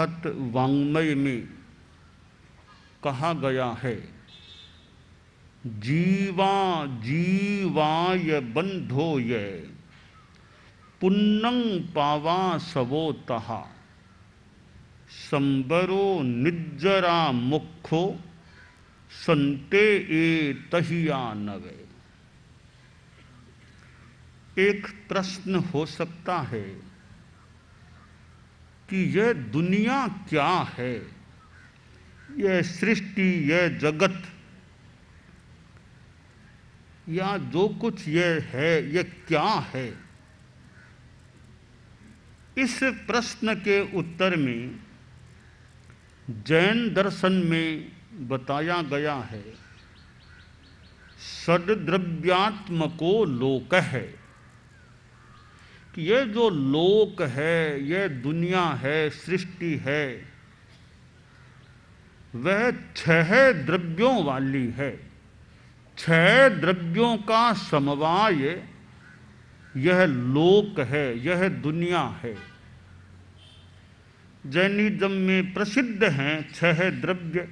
खत वांग्मय में कहा गया है जीवा जीवाय ये पुन्नं पावा सवोतहा संबरो निज्जरा मुखो संते ए तहिया नवे एक प्रश्न हो सकता है कि यह दुनिया क्या है यह सृष्टि यह जगत या जो कुछ यह है यह क्या है इस प्रश्न के उत्तर में जैन दर्शन में बताया गया है सदद्रव्यात्मको लोक है कि ये जो लोक है ये दुनिया है सृष्टि है वह छह द्रव्यों वाली है छह द्रव्यों का समवाय यह लोक है यह दुनिया है जैनिज्म में प्रसिद्ध हैं छह द्रव्य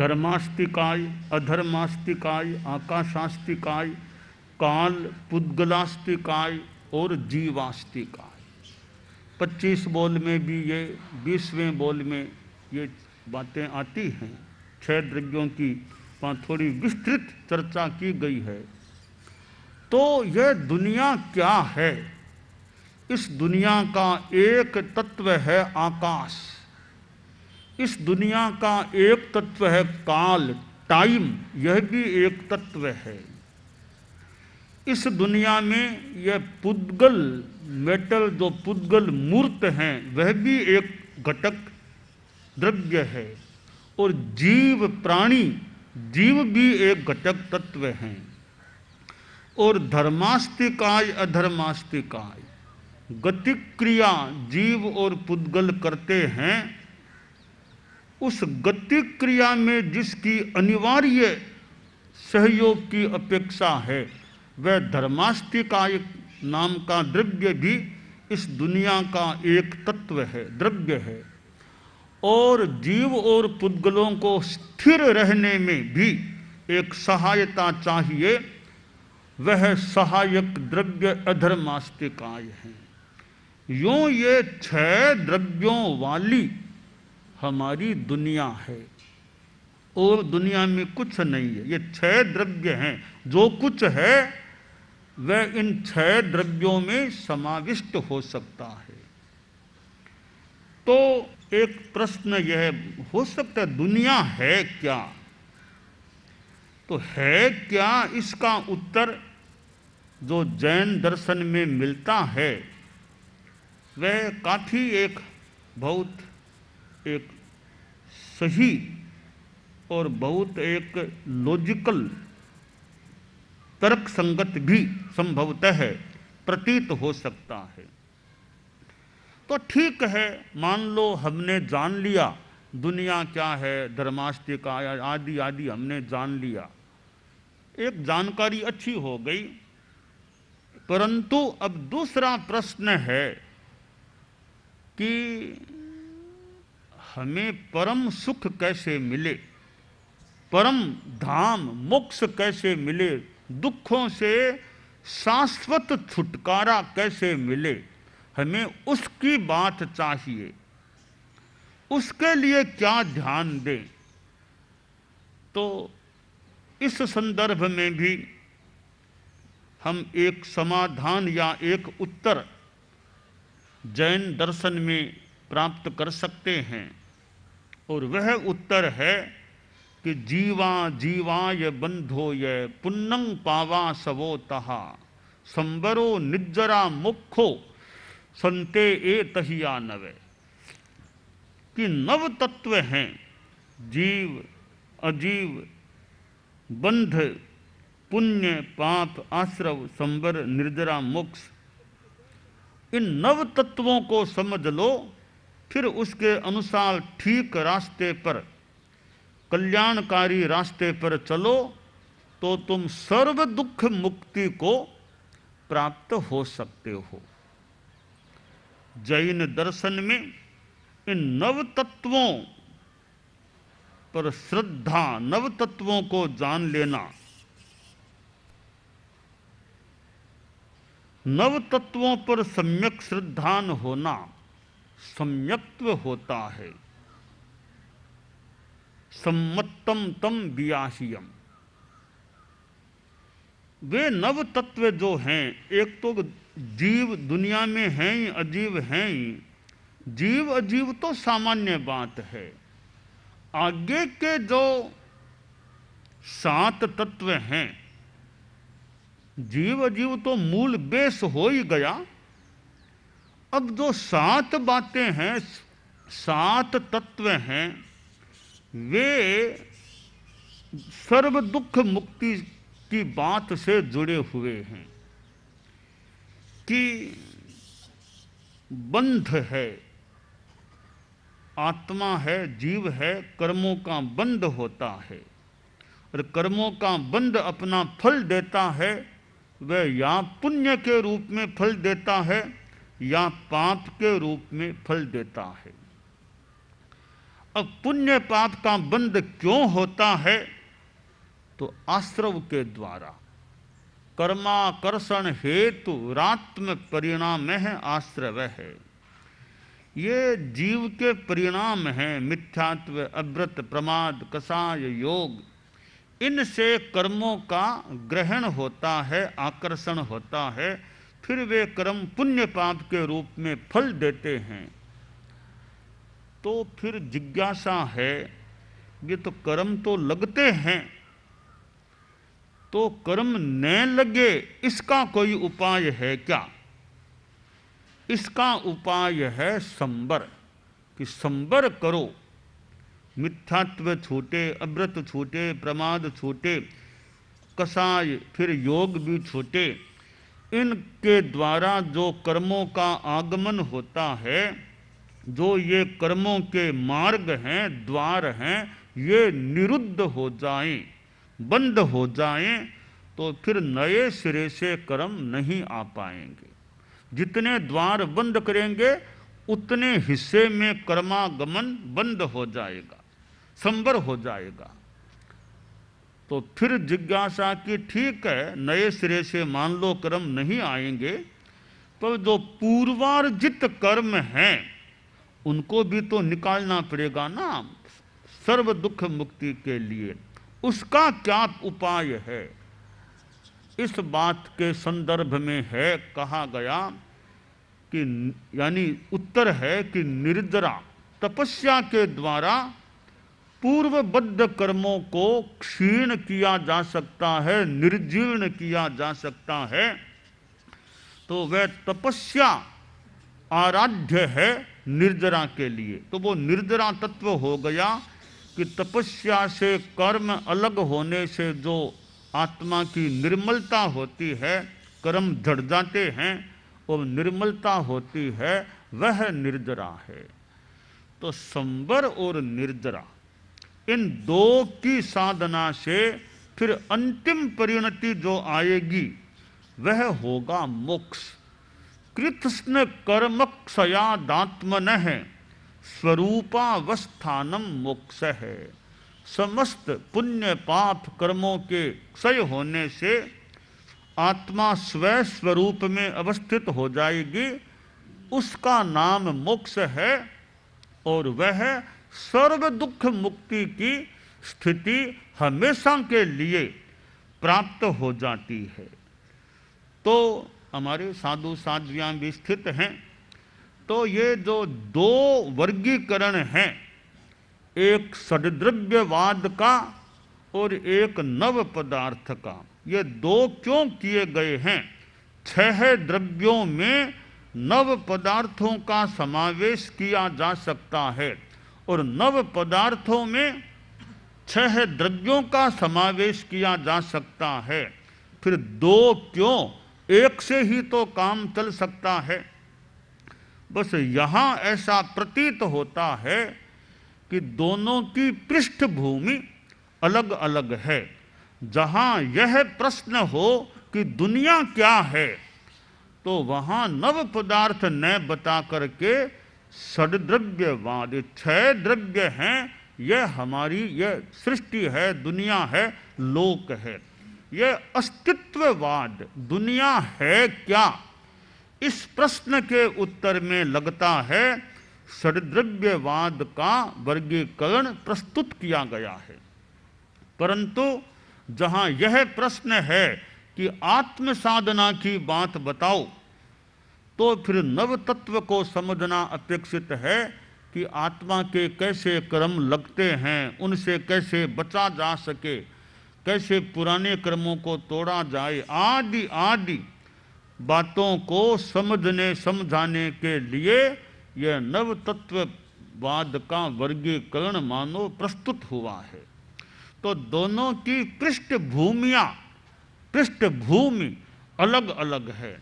धर्मास्तिकाय अधर्मास्तिकाय आकाशास्तिकाय काल पुद्गलास्तिकाय और जीवास्तिका पच्चीस बोल में भी ये बीसवें बोल में ये बातें आती हैं छह द्रव्यों की वहाँ थोड़ी विस्तृत चर्चा की गई है तो यह दुनिया क्या है इस दुनिया का एक तत्व है आकाश इस दुनिया का एक तत्व है काल टाइम यह भी एक तत्व है इस दुनिया में यह पुद्गल मेटल जो पुद्गल मूर्त हैं वह भी एक घटक द्रव्य है और जीव प्राणी जीव भी एक घटक तत्व हैं और धर्मास्तिकाय अधर्मास्तिकाय गतिक्रिया जीव और पुद्गल करते हैं उस गतिक्रिया में जिसकी अनिवार्य सहयोग की अपेक्षा है वह धर्मास्तिकाय नाम का द्रव्य भी इस दुनिया का एक तत्व है द्रव्य है और जीव और पुद्गलों को स्थिर रहने में भी एक सहायता चाहिए वह सहायक द्रव्य अधर्मास्तिकाय है यूं ये छह द्रव्यों वाली हमारी दुनिया है और दुनिया में कुछ नहीं है ये छह द्रव्य हैं जो कुछ है वह इन छह द्रव्यों में समाविष्ट हो सकता है तो एक प्रश्न यह हो सकता है दुनिया है क्या तो है क्या इसका उत्तर जो जैन दर्शन में मिलता है वह काफ़ी एक बहुत एक सही और बहुत एक लॉजिकल तर्क संगत भी संभवतः प्रतीत हो सकता है तो ठीक है मान लो हमने जान लिया दुनिया क्या है धर्मास्तिक आदि आदि हमने जान लिया एक जानकारी अच्छी हो गई परंतु अब दूसरा प्रश्न है कि हमें परम सुख कैसे मिले परम धाम मोक्ष कैसे मिले दुखों से शाश्वत छुटकारा कैसे मिले हमें उसकी बात चाहिए उसके लिए क्या ध्यान दें तो इस संदर्भ में भी हम एक समाधान या एक उत्तर जैन दर्शन में प्राप्त कर सकते हैं और वह उत्तर है कि जीवा जीवा ये बंधो ये पुन्नंग पावा सवो तहा संबरो निज्जरा मुखो संते ए तहिया नवे कि नव तत्व हैं जीव अजीव बंध पुण्य पाप आश्रव संबर निर्जरा मोक्ष इन नव तत्वों को समझ लो फिर उसके अनुसार ठीक रास्ते पर कल्याणकारी रास्ते पर चलो तो तुम सर्व दुख मुक्ति को प्राप्त हो सकते हो जैन दर्शन में इन नव तत्वों पर श्रद्धा नव तत्वों को जान लेना नव तत्वों पर सम्यक श्रद्धान होना सम्यक्त्व होता है सम्मतम तम बियाशियम वे नव तत्व जो हैं एक तो जीव दुनिया में हैं ही अजीव हैं ही जीव अजीव तो सामान्य बात है आगे के जो सात तत्व हैं जीव अजीव तो मूल बेस हो ही गया अब जो सात बातें हैं सात तत्व हैं वे सर्व दुख मुक्ति की बात से जुड़े हुए हैं कि बंध है आत्मा है जीव है कर्मों का बंध होता है और कर्मों का बंध अपना फल देता है वह या पुण्य के रूप में फल देता है या पाप के रूप में फल देता है अब पुण्य पाप का बंध क्यों होता है तो आश्रव के द्वारा कर्माकर्षण हेतु रात्म परिणाम है आश्रव है ये जीव के परिणाम हैं मिथ्यात्व अव्रत प्रमाद कषाय योग इनसे कर्मों का ग्रहण होता है आकर्षण होता है फिर वे कर्म पुण्य पाप के रूप में फल देते हैं तो फिर जिज्ञासा है ये तो कर्म तो लगते हैं तो कर्म न लगे इसका कोई उपाय है क्या इसका उपाय है संबर कि संबर करो मिथ्यात्व छोटे अव्रत छोटे प्रमाद छोटे कसाय फिर योग भी छोटे इनके द्वारा जो कर्मों का आगमन होता है जो ये कर्मों के मार्ग हैं द्वार हैं ये निरुद्ध हो जाएं, बंद हो जाएं, तो फिर नए सिरे से कर्म नहीं आ पाएंगे जितने द्वार बंद करेंगे उतने हिस्से में कर्मागमन बंद हो जाएगा संबर हो जाएगा तो फिर जिज्ञासा की ठीक है नए सिरे से मान लो कर्म नहीं आएंगे पर तो जो पूर्वार्जित कर्म हैं उनको भी तो निकालना पड़ेगा ना सर्व दुख मुक्ति के लिए उसका क्या उपाय है इस बात के संदर्भ में है कहा गया कि यानी उत्तर है कि निर्द्रा तपस्या के द्वारा पूर्वबद्ध कर्मों को क्षीण किया जा सकता है निर्जीर्ण किया जा सकता है तो वह तपस्या आराध्य है निर्जरा के लिए तो वो निर्जरा तत्व हो गया कि तपस्या से कर्म अलग होने से जो आत्मा की निर्मलता होती है कर्म झड़ जाते हैं और निर्मलता होती है वह निर्जरा है तो संबर और निर्जरा इन दो की साधना से फिर अंतिम परिणति जो आएगी वह होगा मोक्ष कृत्स्न कर्म क्षयादात्मन है स्वरूपावस्थानम मोक्ष है समस्त पुण्य पाप कर्मों के क्षय होने से आत्मा स्वय स्वरूप में अवस्थित हो जाएगी उसका नाम मोक्ष है और वह सर्व दुख मुक्ति की स्थिति हमेशा के लिए प्राप्त हो जाती है तो हमारे साधु साध्वियां भी स्थित हैं तो ये जो दो वर्गीकरण हैं एक सदद्रव्यवाद का और एक नव पदार्थ का ये दो क्यों किए गए हैं छह द्रव्यों में नव पदार्थों का समावेश किया जा सकता है और नव पदार्थों में छह द्रव्यों का समावेश किया जा सकता है फिर दो क्यों एक से ही तो काम चल सकता है बस यहां ऐसा प्रतीत होता है कि दोनों की पृष्ठभूमि अलग अलग है जहां यह प्रश्न हो कि दुनिया क्या है तो वहां नव पदार्थ न बता करके सदद्रव्यवाद छह द्रव्य हैं यह हमारी यह सृष्टि है दुनिया है लोक है ये अस्तित्ववाद दुनिया है क्या इस प्रश्न के उत्तर में लगता है षडद्रव्यवाद का वर्गीकरण प्रस्तुत किया गया है परंतु जहां यह प्रश्न है कि आत्म साधना की बात बताओ तो फिर नव तत्व को समझना अपेक्षित है कि आत्मा के कैसे कर्म लगते हैं उनसे कैसे बचा जा सके कैसे पुराने क्रमों को तोड़ा जाए आदि आदि बातों को समझने समझाने के लिए यह नव तत्ववाद का वर्गीकरण मानो प्रस्तुत हुआ है तो दोनों की पृष्ठभूमिया पृष्ठभूमि अलग अलग है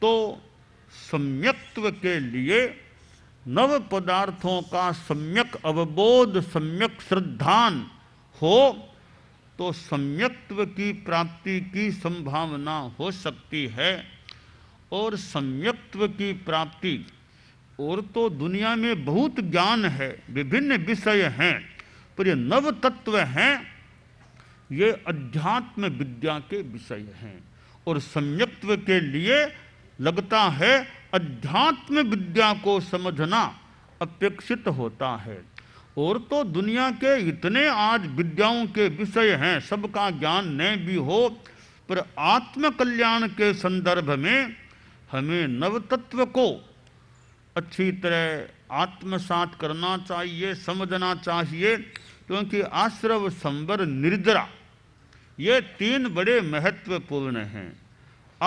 तो सम्यक्त्व के लिए नव पदार्थों का सम्यक अवबोध सम्यक श्रद्धान हो तो सम्यक्त्व की प्राप्ति की संभावना हो सकती है और सम्यक्त्व की प्राप्ति और तो दुनिया में बहुत ज्ञान है विभिन्न विषय हैं पर ये नव तत्व हैं ये अध्यात्म विद्या के विषय हैं और सम्यक्त्व के लिए लगता है अध्यात्म विद्या को समझना अपेक्षित होता है और तो दुनिया के इतने आज विद्याओं के विषय हैं सबका ज्ञान न भी हो पर आत्मकल्याण के संदर्भ में हमें नव तत्व को अच्छी तरह आत्मसात करना चाहिए समझना चाहिए क्योंकि आश्रव संवर निर्जरा ये तीन बड़े महत्वपूर्ण हैं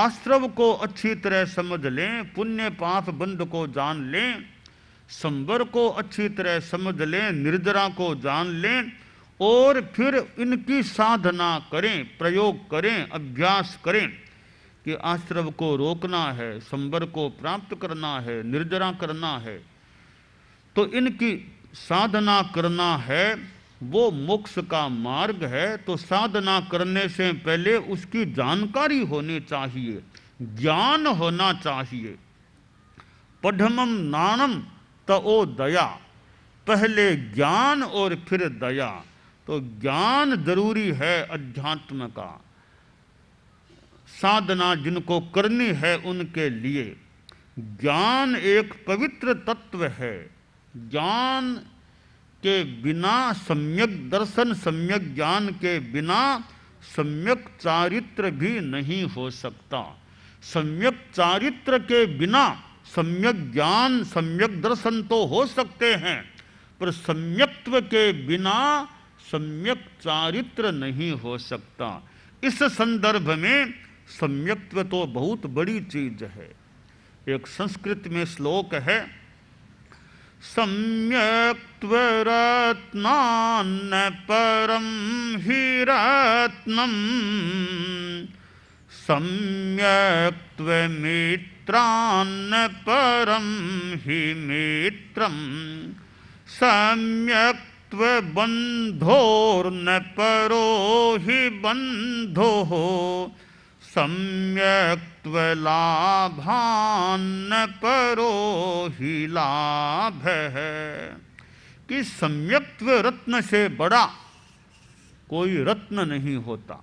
आश्रव को अच्छी तरह समझ लें पुण्य पाप बंध को जान लें संवर को अच्छी तरह समझ लें निर्जरा को जान लें और फिर इनकी साधना करें प्रयोग करें अभ्यास करें कि आश्रव को रोकना है संवर को प्राप्त करना है निर्जरा करना है तो इनकी साधना करना है वो मोक्ष का मार्ग है तो साधना करने से पहले उसकी जानकारी होनी चाहिए ज्ञान होना चाहिए पढ़मम नानम तो ओ दया पहले ज्ञान और फिर दया तो ज्ञान जरूरी है अध्यात्म का साधना जिनको करनी है उनके लिए ज्ञान एक पवित्र तत्व है ज्ञान के बिना सम्यक दर्शन सम्यक ज्ञान के बिना सम्यक चारित्र भी नहीं हो सकता सम्यक चारित्र के बिना सम्यक ज्ञान सम्यक दर्शन तो हो सकते हैं पर सम्यक्त्व के बिना सम्यक चारित्र नहीं हो सकता इस संदर्भ में सम्यक्त्व तो बहुत बड़ी चीज है एक संस्कृत में श्लोक है सम्यक्त्व रत्नान परम ही रत्नम मित्र परम ही हि नेत्रं बंधोर्न परो हि बन्धोः लाभान्न परो हि है कि सम्यक्त्व रत्न से बड़ा कोई रत्न नहीं होता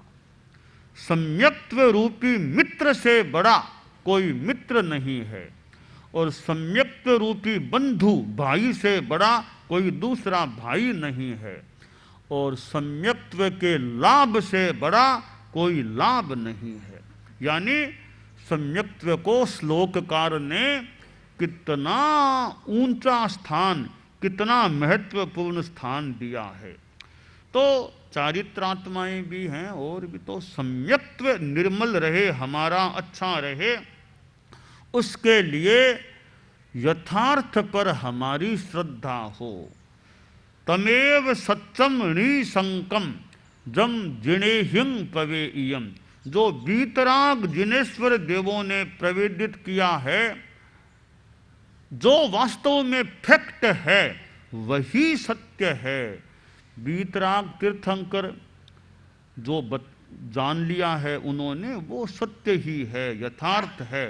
सम्यक्त्व रूपी मित्र से बड़ा कोई मित्र नहीं है और सम्यक्त रूपी बंधु भाई से बड़ा कोई दूसरा भाई नहीं है और सम्यक्त्व के लाभ से बड़ा कोई लाभ नहीं है यानी सम्यक्त्व को श्लोककार ने कितना ऊंचा स्थान कितना महत्वपूर्ण स्थान दिया है तो चारित्रात्माएं भी हैं और भी तो सम्यक्त्व निर्मल रहे हमारा अच्छा रहे उसके लिए यथार्थ पर हमारी श्रद्धा हो तमेव सत्यम निशंकम जम जिने हिम पवे इम जो बीतराग जिनेश्वर देवों ने प्रवेदित किया है जो वास्तव में फैक्ट है वही सत्य है बीतराग तीर्थंकर जो बत, जान लिया है उन्होंने वो सत्य ही है यथार्थ है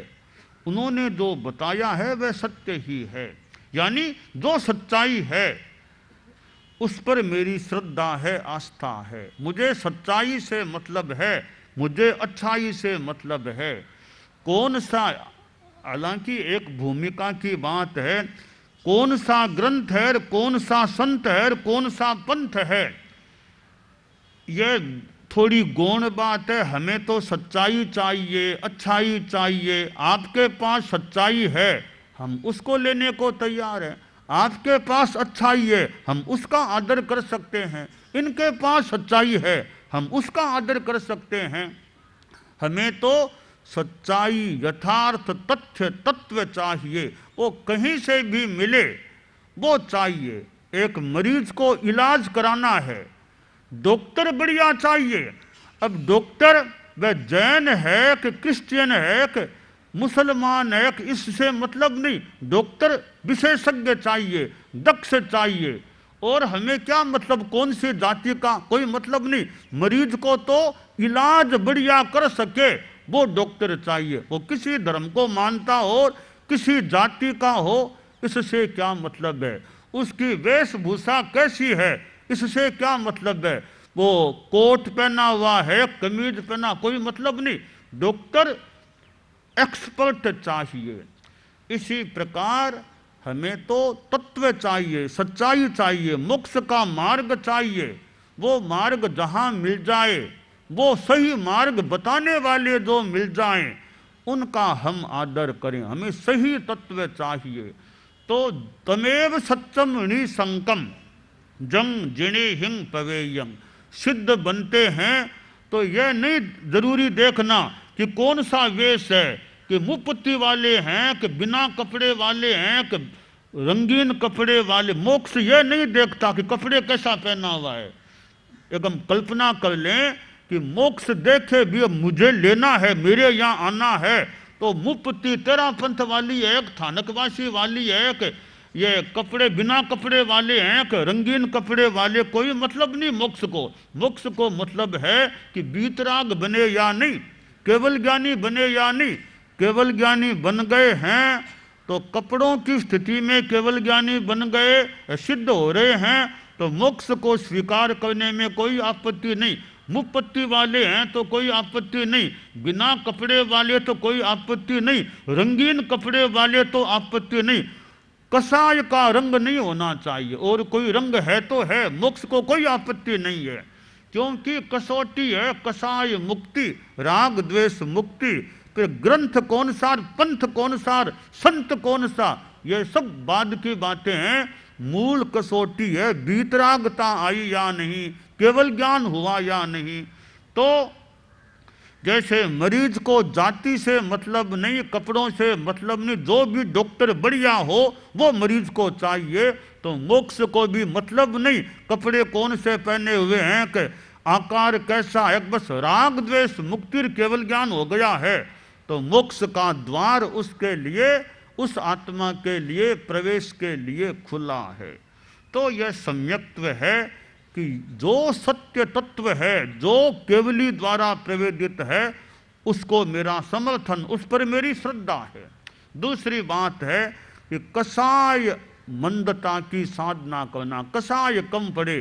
उन्होंने जो बताया है वह सत्य ही है यानी जो सच्चाई है उस पर मेरी श्रद्धा है आस्था है मुझे सच्चाई से मतलब है मुझे अच्छाई से मतलब है कौन सा हालांकि एक भूमिका की बात है कौन सा ग्रंथ है कौन सा संत है कौन सा पंथ है यह थोड़ी गौण बात है हमें तो सच्चाई चाहिए अच्छाई चाहिए आपके पास सच्चाई है हम उसको लेने को तैयार हैं आपके पास अच्छाई है हम उसका आदर कर सकते हैं इनके पास सच्चाई है हम उसका आदर कर सकते हैं हमें तो सच्चाई यथार्थ तथ्य तत्व चाहिए वो कहीं से भी मिले वो चाहिए एक मरीज को इलाज कराना है डॉक्टर बढ़िया चाहिए अब डॉक्टर वह जैन है कि क्रिश्चियन है कि मुसलमान है कि इससे मतलब नहीं डॉक्टर विशेषज्ञ चाहिए दक्ष चाहिए और हमें क्या मतलब कौन सी जाति का कोई मतलब नहीं मरीज को तो इलाज बढ़िया कर सके वो डॉक्टर चाहिए वो किसी धर्म को मानता हो किसी जाति का हो इससे क्या मतलब है उसकी वेशभूषा कैसी है इससे क्या मतलब है वो कोट पहना हुआ है कमीज पहना कोई मतलब नहीं डॉक्टर एक्सपर्ट चाहिए इसी प्रकार हमें तो तत्व चाहिए सच्चाई चाहिए मोक्ष का मार्ग चाहिए वो मार्ग जहाँ मिल जाए वो सही मार्ग बताने वाले जो मिल जाएं उनका हम आदर करें हमें सही तत्व चाहिए तो तमेव सत्यम निशंकम जंग जिणी हिंग पवेयम सिद्ध बनते हैं तो यह नहीं जरूरी देखना कि कौन सा वेश है कि मुपत्ति वाले हैं कि बिना कपड़े वाले हैं कि रंगीन कपड़े वाले मोक्ष यह नहीं देखता कि कपड़े कैसा पहना हुआ है एकदम कल्पना कर लें कि मोक्ष देखे भी मुझे लेना है मेरे यहाँ आना है तो मुपति तेरा पंथ वाली है एक थानकवासी वाली है एक ये कपड़े बिना कपड़े वाले हैं कि रंगीन कपड़े वाले कोई मतलब नहीं मोक्ष को मोक्ष को मतलब है कि बीतराग बने या नहीं केवल ज्ञानी बने या नहीं केवल ज्ञानी बन गए हैं तो कपड़ों की स्थिति में केवल ज्ञानी बन गए सिद्ध हो रहे हैं तो मोक्ष को स्वीकार करने में कोई आपत्ति नहीं मुपत्ति वाले हैं तो कोई आपत्ति नहीं बिना कपड़े वाले तो कोई आपत्ति नहीं रंगीन कपड़े वाले तो आपत्ति नहीं कसाय का रंग नहीं होना चाहिए और कोई रंग है तो है मोक्ष को कोई आपत्ति नहीं है क्योंकि कसौटी है कसाय मुक्ति राग द्वेष मुक्ति फिर तो ग्रंथ कौन सा पंथ कौन सा संत कौन सा ये सब बाद की बातें हैं मूल कसौटी है बीतरागता आई या नहीं केवल ज्ञान हुआ या नहीं तो जैसे मरीज को जाति से मतलब नहीं कपड़ों से मतलब नहीं जो भी डॉक्टर बढ़िया हो वो मरीज को चाहिए तो मोक्ष को भी मतलब नहीं कपड़े कौन से पहने हुए हैं कि आकार कैसा है बस राग द्वेष मुक्ति केवल ज्ञान हो गया है तो मोक्ष का द्वार उसके लिए उस आत्मा के लिए प्रवेश के लिए खुला है तो यह सम्यक्त्व है कि जो सत्य तत्व है जो केवली द्वारा प्रवेदित है उसको मेरा समर्थन उस पर मेरी श्रद्धा है दूसरी बात है कि कसाय मंदता की साधना करना कसाय कम पड़े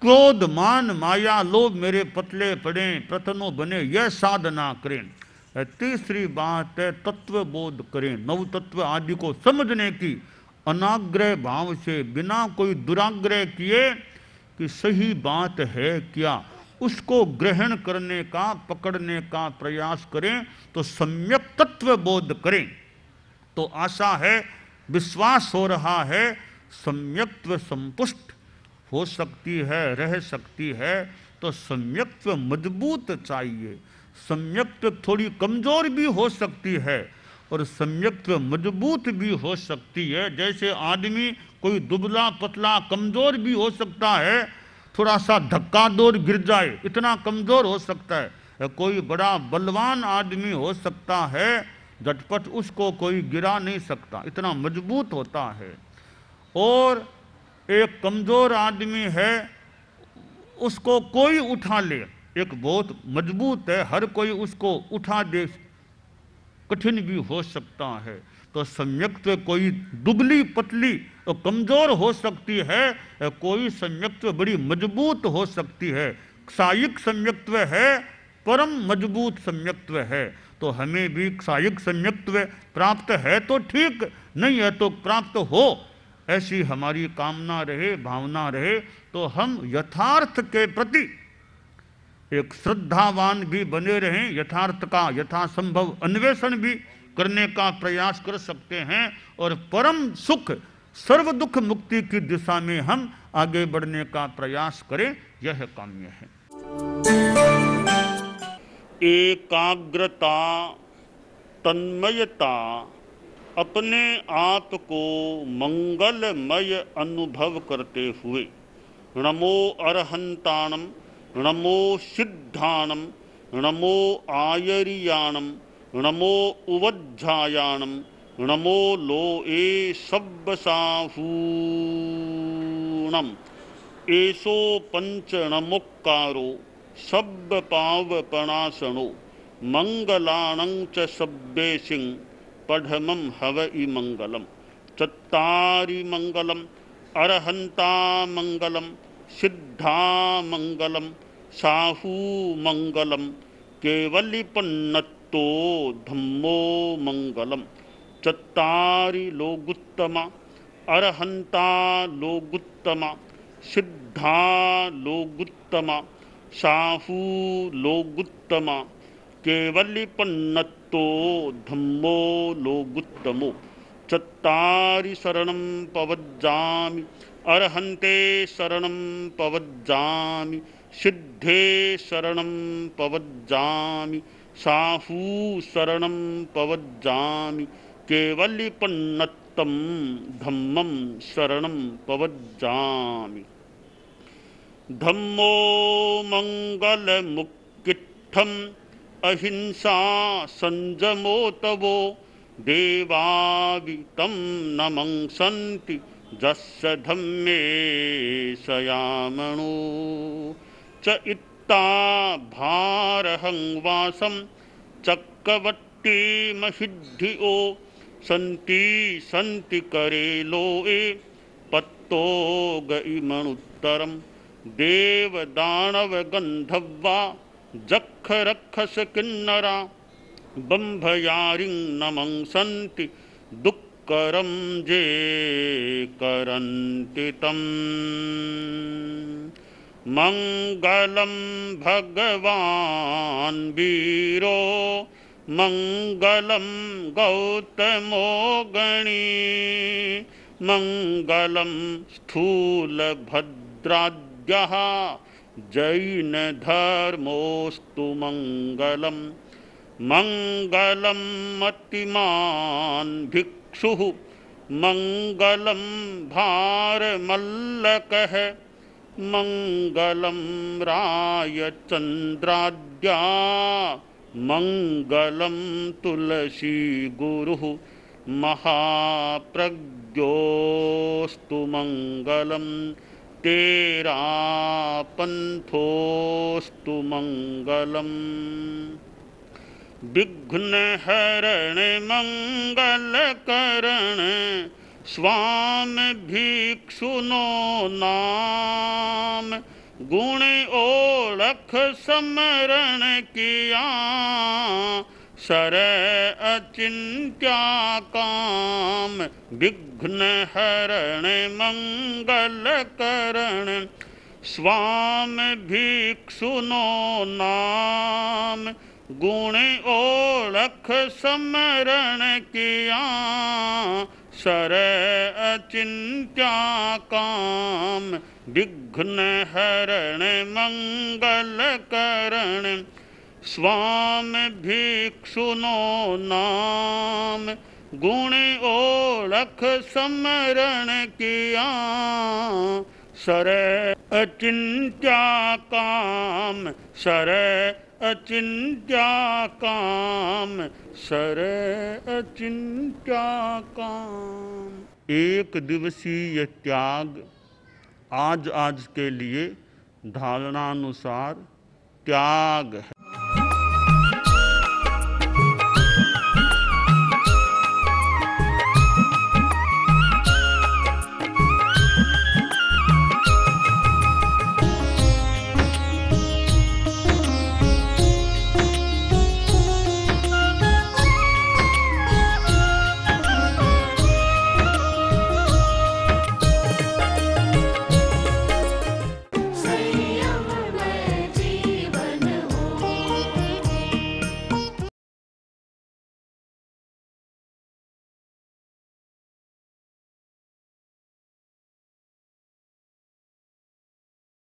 क्रोध मान माया लोभ मेरे पतले पड़े प्रतनो बने यह साधना करें तीसरी बात है तत्व बोध करें नव तत्व आदि को समझने की अनाग्रह भाव से बिना कोई दुराग्रह किए कि सही बात है क्या उसको ग्रहण करने का पकड़ने का प्रयास करें तो सम्यक तत्व बोध करें तो आशा है विश्वास हो रहा है सम्यक्त्व संपुष्ट हो सकती है रह सकती है तो सम्यक्त्व मजबूत चाहिए सम्यक्त्व थोड़ी कमज़ोर भी हो सकती है और सम्यक्त्व मजबूत भी हो सकती है जैसे आदमी कोई दुबला पतला कमज़ोर भी हो सकता है थोड़ा सा धक्का दौर गिर जाए इतना कमज़ोर हो सकता है कोई बड़ा बलवान आदमी हो सकता है झटपट उसको कोई गिरा नहीं सकता इतना मजबूत होता है और एक कमज़ोर आदमी है उसको कोई उठा ले एक बहुत मजबूत है हर कोई उसको उठा दे कठिन भी हो सकता है तो सम्यक्त्व कोई दुबली पतली और कमज़ोर हो सकती है कोई सम्यक्त्व बड़ी मजबूत हो सकती है सायिक सम्यक्त्व है परम मजबूत सम्यक्त्व है तो हमें भी सायिक सम्यक्त्व प्राप्त है तो ठीक नहीं है तो प्राप्त हो ऐसी हमारी कामना रहे भावना रहे तो हम यथार्थ के प्रति एक श्रद्धावान भी बने रहें यथार्थ का यथासंभव अन्वेषण भी करने का प्रयास कर सकते हैं और परम सुख सर्व दुख मुक्ति की दिशा में हम आगे बढ़ने का प्रयास करें यह काम्य है एकाग्रता तन्मयता अपने आप को मंगलमय अनुभव करते हुए नमो अरहंताणम ऋणमो सिद्धानम ऋणमो आयरियाणम ऋणमो उवध्यायाणम ऋणमो लो ए सब्बसाहूणम एसो पंचणमुक्कारो सब्ब पावपणासणो मंगलाणं च सब्बे सिंह पढ़मं हव इ मंगलम चत्तारि मंगलम अरहंता मंगलम सिद्धामङ्गलं साहूमङ्गलं केवलिपन्नत्तो धम्मो मङ्गलं चत्तारि लोगुत्तमा अरहन्ता लोगुत्तमा सिद्धा लोगुत्तमा साहू लोगुत्तमा केवलिपन्नत्तो धम्मो लोगुत्तमो चत्तारि शरण पवज्जामि अर्हन्ते शरण पवज्जा सिद्धे शरण पवज्जा साहू शरण पवज्जा केवलिपन्नत्तं धम्मं शरण पवज्जा धम्मो मंगल मङ्गलमुक्तित्थम् अहिंसा सञ्जमो तवो देवावितं नमंसन्ति जस्य धम्मे सयामणो च इत्ताभारहं वासं चक्रवर्तीमसिद्धि ओ सन्ति सन्ति करे लोए पत्तो गणुत्तरं देवदानवगन्धवा किन्नरा बम्भयारिं नमं सन्ति दुःख करं जे करन्तितं मङ्गलं भगवान् वीरो मङ्गलं गौतमो गणी मङ्गलं स्थूलभद्राद्यः जैनधर्मोऽस्तु मङ्गलम् मङ्गलं मतिमान् भिक्षुः मङ्गलं भारमल्लकः मङ्गलं रायचन्द्राद्या मङ्गलं तुलसीगुरुः महाप्रज्ञोऽस्तु मङ्गलं तेरापन्थोऽस्तु मङ्गलम् विघ्न हरण मंगल करण स्वाम भिक्षुनो नाम गुण ओलख समरण किया सर अचिंत्या काम विघ्न हरण मंगल करण स्वाम भिक्षुनो नाम गुण ओलख समरण किया सर अचिंत्या काम विघ्न हरण मंगल करण स्वाम भिक्षुनो नाम गुण ओलख समरण किया सर अचिंत्या काम सर अचिंत्या काम सर अचिंत्या काम एक दिवसीय त्याग आज आज के लिए धारणानुसार त्याग है